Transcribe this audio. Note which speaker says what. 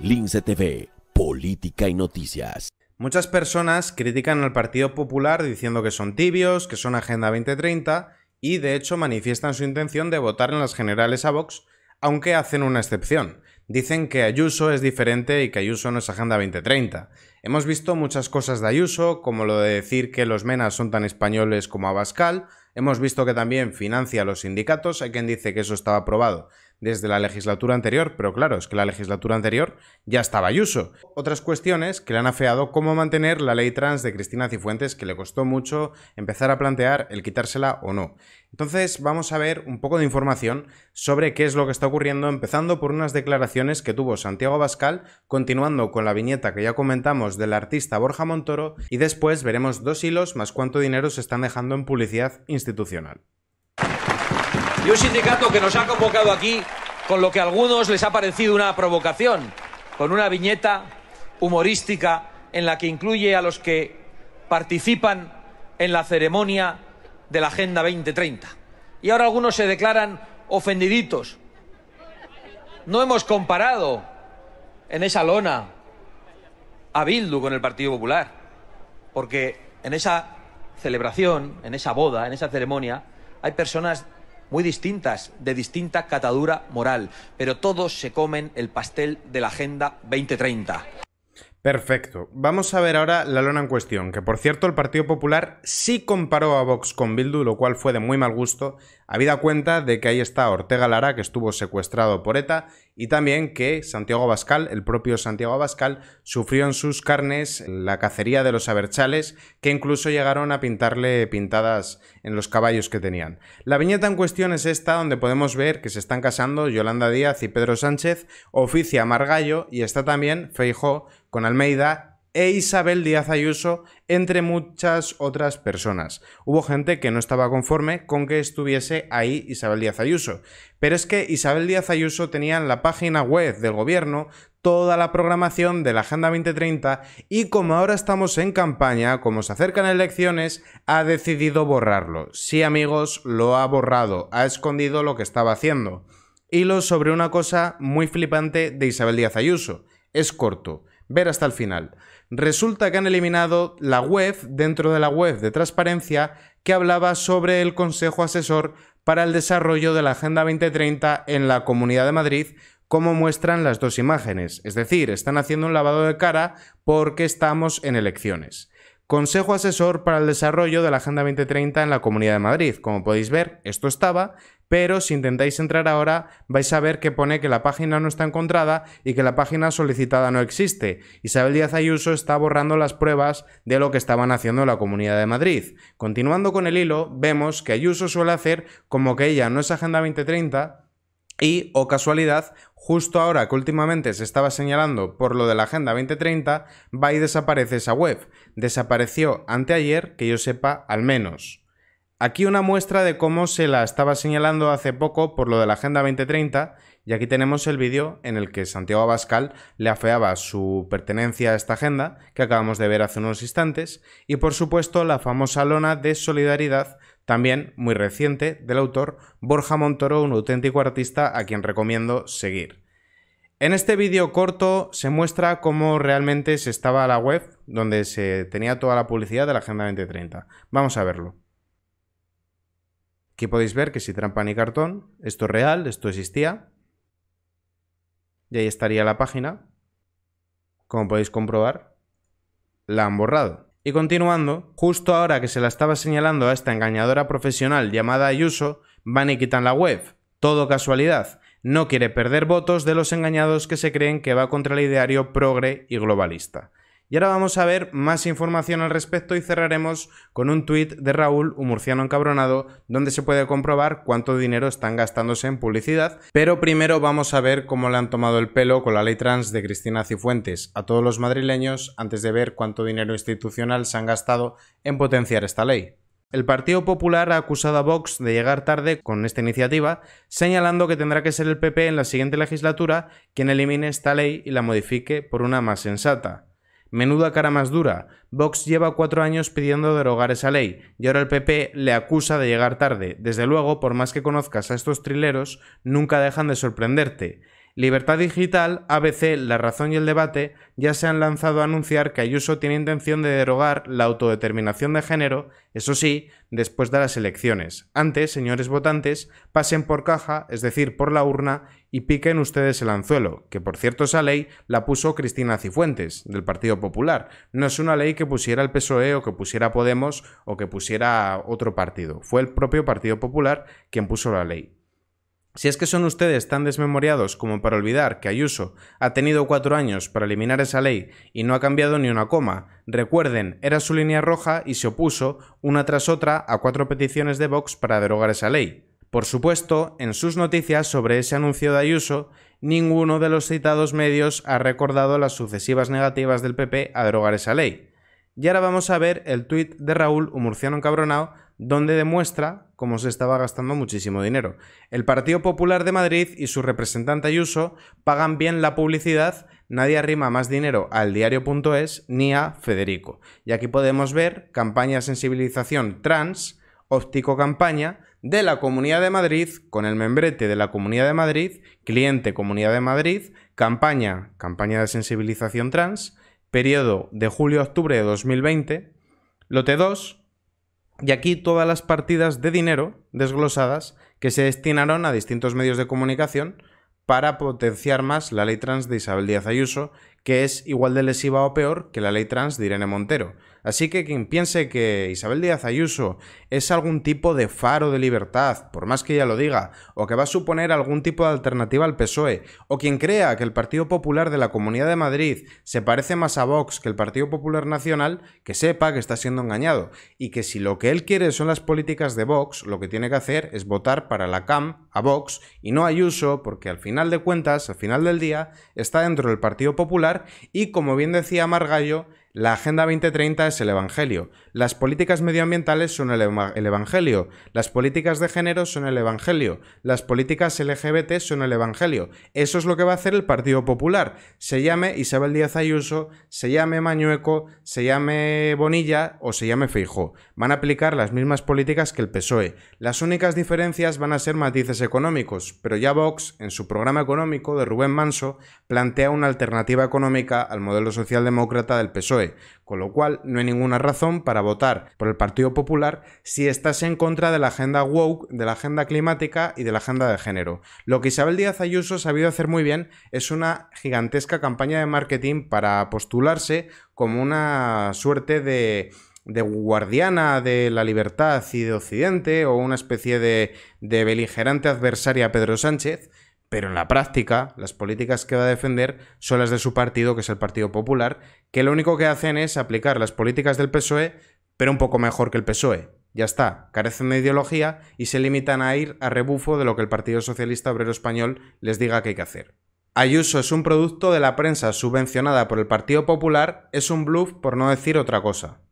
Speaker 1: Lince TV, Política y Noticias. Muchas personas critican al Partido Popular diciendo que son tibios, que son Agenda 2030 y de hecho manifiestan su intención de votar en las generales a Vox, aunque hacen una excepción. Dicen que Ayuso es diferente y que Ayuso no es Agenda 2030. Hemos visto muchas cosas de Ayuso, como lo de decir que los menas son tan españoles como Abascal, hemos visto que también financia a los sindicatos, hay quien dice que eso estaba aprobado desde la legislatura anterior, pero claro, es que la legislatura anterior ya estaba Ayuso. Otras cuestiones que le han afeado, cómo mantener la ley trans de Cristina Cifuentes, que le costó mucho empezar a plantear el quitársela o no. Entonces vamos a ver un poco de información sobre qué es lo que está ocurriendo, empezando por unas declaraciones que tuvo Santiago Bascal, continuando con la viñeta que ya comentamos del artista Borja Montoro, y después veremos dos hilos más cuánto dinero se están dejando en publicidad institucional. Y un sindicato que nos ha convocado aquí con lo que a algunos les ha parecido una provocación, con una viñeta humorística en la que incluye a los que participan en la ceremonia de la Agenda 2030. Y ahora algunos se declaran ofendiditos. No hemos comparado en esa lona a Bildu con el Partido Popular, porque en esa celebración, en esa boda, en esa ceremonia, hay personas muy distintas, de distinta catadura moral, pero todos se comen el pastel de la Agenda 2030. Perfecto. Vamos a ver ahora la lona en cuestión, que por cierto el Partido Popular sí comparó a Vox con Bildu, lo cual fue de muy mal gusto, habida cuenta de que ahí está Ortega Lara, que estuvo secuestrado por ETA, y también que Santiago Abascal, el propio Santiago Abascal, sufrió en sus carnes la cacería de los aberchales, que incluso llegaron a pintarle pintadas en los caballos que tenían. La viñeta en cuestión es esta, donde podemos ver que se están casando Yolanda Díaz y Pedro Sánchez, oficia Margallo, y está también Feijó con Almeida e Isabel Díaz Ayuso, entre muchas otras personas. Hubo gente que no estaba conforme con que estuviese ahí Isabel Díaz Ayuso, pero es que Isabel Díaz Ayuso tenía en la página web del gobierno toda la programación de la Agenda 2030 y como ahora estamos en campaña, como se acercan elecciones, ha decidido borrarlo. Sí amigos, lo ha borrado, ha escondido lo que estaba haciendo. Hilo sobre una cosa muy flipante de Isabel Díaz Ayuso. Es corto ver hasta el final. Resulta que han eliminado la web dentro de la web de transparencia que hablaba sobre el Consejo Asesor para el Desarrollo de la Agenda 2030 en la Comunidad de Madrid, como muestran las dos imágenes. Es decir, están haciendo un lavado de cara porque estamos en elecciones. Consejo Asesor para el Desarrollo de la Agenda 2030 en la Comunidad de Madrid. Como podéis ver, esto estaba, pero si intentáis entrar ahora vais a ver que pone que la página no está encontrada y que la página solicitada no existe. Isabel Díaz Ayuso está borrando las pruebas de lo que estaban haciendo en la Comunidad de Madrid. Continuando con el hilo, vemos que Ayuso suele hacer como que ella no es Agenda 2030, y, o oh casualidad, justo ahora que últimamente se estaba señalando por lo de la Agenda 2030, va y desaparece esa web. Desapareció anteayer, que yo sepa, al menos. Aquí una muestra de cómo se la estaba señalando hace poco por lo de la Agenda 2030, y aquí tenemos el vídeo en el que Santiago Abascal le afeaba su pertenencia a esta agenda, que acabamos de ver hace unos instantes, y por supuesto la famosa lona de solidaridad también muy reciente, del autor Borja Montoro, un auténtico artista a quien recomiendo seguir. En este vídeo corto se muestra cómo realmente se estaba la web donde se tenía toda la publicidad de la Agenda 2030. Vamos a verlo. Aquí podéis ver que si trampa ni cartón, esto es real, esto existía. Y ahí estaría la página. Como podéis comprobar, la han borrado. Y continuando, justo ahora que se la estaba señalando a esta engañadora profesional llamada Ayuso, van y quitan la web. Todo casualidad. No quiere perder votos de los engañados que se creen que va contra el ideario progre y globalista. Y ahora vamos a ver más información al respecto y cerraremos con un tuit de Raúl, un murciano encabronado, donde se puede comprobar cuánto dinero están gastándose en publicidad. Pero primero vamos a ver cómo le han tomado el pelo con la ley trans de Cristina Cifuentes a todos los madrileños antes de ver cuánto dinero institucional se han gastado en potenciar esta ley. El Partido Popular ha acusado a Vox de llegar tarde con esta iniciativa, señalando que tendrá que ser el PP en la siguiente legislatura quien elimine esta ley y la modifique por una más sensata. Menuda cara más dura. Vox lleva cuatro años pidiendo derogar esa ley y ahora el PP le acusa de llegar tarde. Desde luego, por más que conozcas a estos trileros, nunca dejan de sorprenderte. Libertad Digital, ABC, La Razón y el Debate ya se han lanzado a anunciar que Ayuso tiene intención de derogar la autodeterminación de género, eso sí, después de las elecciones. Antes, señores votantes, pasen por caja, es decir, por la urna, y piquen ustedes el anzuelo, que por cierto esa ley la puso Cristina Cifuentes, del Partido Popular. No es una ley que pusiera el PSOE o que pusiera Podemos o que pusiera otro partido. Fue el propio Partido Popular quien puso la ley. Si es que son ustedes tan desmemoriados como para olvidar que Ayuso ha tenido cuatro años para eliminar esa ley y no ha cambiado ni una coma, recuerden, era su línea roja y se opuso una tras otra a cuatro peticiones de Vox para derogar esa ley. Por supuesto, en sus noticias sobre ese anuncio de Ayuso, ninguno de los citados medios ha recordado las sucesivas negativas del PP a derogar esa ley. Y ahora vamos a ver el tuit de Raúl, un murciano encabronado, donde demuestra cómo se estaba gastando muchísimo dinero. El Partido Popular de Madrid y su representante Ayuso pagan bien la publicidad, nadie arrima más dinero al diario.es ni a Federico. Y aquí podemos ver campaña de sensibilización trans, óptico campaña de la Comunidad de Madrid con el membrete de la Comunidad de Madrid, cliente Comunidad de Madrid, campaña, campaña de sensibilización trans, periodo de julio-octubre de 2020, lote 2, y aquí todas las partidas de dinero desglosadas que se destinaron a distintos medios de comunicación para potenciar más la ley trans de Isabel Díaz Ayuso, que es igual de lesiva o peor que la ley trans de Irene Montero. Así que quien piense que Isabel Díaz Ayuso es algún tipo de faro de libertad, por más que ella lo diga, o que va a suponer algún tipo de alternativa al PSOE, o quien crea que el Partido Popular de la Comunidad de Madrid se parece más a Vox que el Partido Popular Nacional, que sepa que está siendo engañado y que si lo que él quiere son las políticas de Vox, lo que tiene que hacer es votar para la CAM a Vox y no a Ayuso, porque al final de cuentas, al final del día, está dentro del Partido Popular y, como bien decía Margallo, la Agenda 2030 es el Evangelio. Las políticas medioambientales son el, Evangelio. Las políticas de género son el Evangelio. Las políticas LGBT son el Evangelio. Eso es lo que va a hacer el Partido Popular. Se llame Isabel Díaz Ayuso, se llame Mañueco, se llame Bonilla o se llame Feijó. Van a aplicar las mismas políticas que el PSOE. Las únicas diferencias van a ser matices económicos, pero ya Vox, en su programa económico de Rubén Manso, plantea una alternativa económica al modelo socialdemócrata del PSOE con lo cual no hay ninguna razón para votar por el Partido Popular si estás en contra de la agenda woke, de la agenda climática y de la agenda de género. Lo que Isabel Díaz Ayuso ha sabido hacer muy bien es una gigantesca campaña de marketing para postularse como una suerte de guardiana de la libertad y de Occidente, o una especie de, de beligerante adversaria a Pedro Sánchez, pero en la práctica, las políticas que va a defender son las de su partido, que es el Partido Popular, que lo único que hacen es aplicar las políticas del PSOE, pero un poco mejor que el PSOE. Ya está, carecen de ideología y se limitan a ir a rebufo de lo que el Partido Socialista Obrero Español les diga que hay que hacer. Ayuso es un producto de la prensa subvencionada por el Partido Popular, es un bluff por no decir otra cosa.